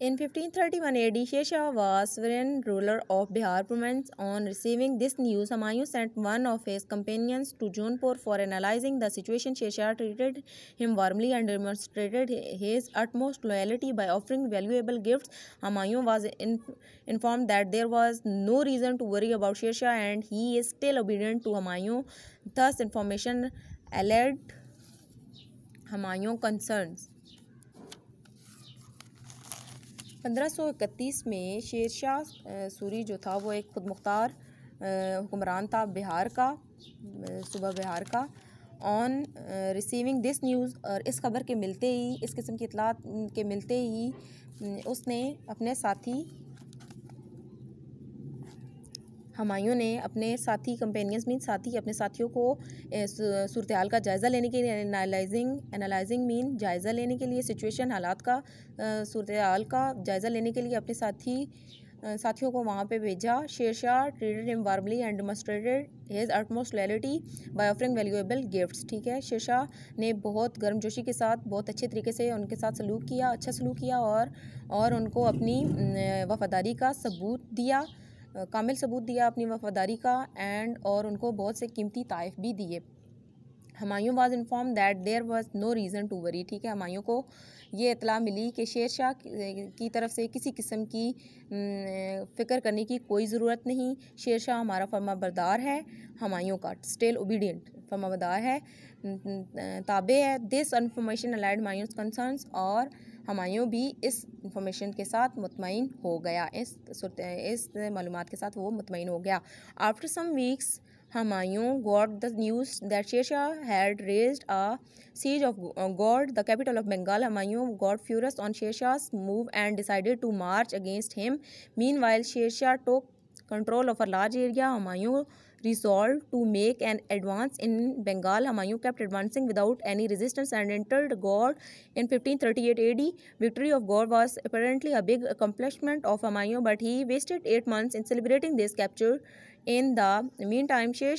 In 1531 AD, was sovereign ruler of Bihar province. On receiving this news, Amayu sent one of his companions to Jaunpur for analyzing the situation. Shesha treated him warmly and demonstrated his utmost loyalty by offering valuable gifts. Amayu was in, informed that there was no reason to worry about Shesha and he is still obedient to Amayu. Thus, information alerted Amayu concerns. 1531 में शेरशाह सूरी जो था वो एक खुद मुख्तार हुक्मरान था बिहार का सुबह बिहार का ऑन रिसीविंग दिस न्यूज़ और इस खबर के मिलते ही इस किस्म की इतलात के मिलते ही उसने अपने साथी हमायूं ने अपने साथी कंपेनियंस मीन साथी अपने साथियों को सूरत का जायज़ा लेने के लिए एनालाइजिंग एनालाइजिंग मीन जायज़ा लेने के लिए सिचुएशन हालात का सूरत का जायज़ा लेने के लिए अपने साथी साथियों को वहाँ पे भेजा Sher Shah treated him warmly and demonstrated his utmost loyalty by offering valuable gifts ठीक है शेरशाह ने बहुत गर्मजोशी के साथ बहुत अच्छे तरीके से उनके साथ सलूक किया अच्छा सलूक किया और और उनको अपनी वफादारी का सबूत दिया कामिल सबूत दिया अपनी वफादारी का एंड और उनको बहुत से कीमती तोहफ़ भी दिए Humayun was informed that there was no reason to worry ठीक है हमायूँ को ये इतला मिली कि शेर शाह की तरफ से किसी किस्म की फ़िक्र करने की कोई ज़रूरत नहीं शेर शाह हमारा फर्मा बरदार है हमायूँ का स्टिल ओबीडियंट फर्मा बरदार है ताबे है दिस इन्फॉर्मेशन अलाइड मायूस कंसर्न और हमायूँ भी इस इंफॉर्मेशन के साथ मुतमिन हो गया इस इस मालूम के साथ वो मुतमिन हो गया after some weeks Humayun got the news that Sher Shah had raised a siege of uh, God, the capital of Bengal. Humayun got furious on Sher Shah's move and decided to march against him. Meanwhile, Sher Shah took control of a large area. Humayun resolved to make an advance in Bengal. Humayun kept advancing without any resistance and entered God in 1538 AD. Victory of God was apparently a big accomplishment of Humayun, but he wasted eight months in celebrating this capture in the meantime she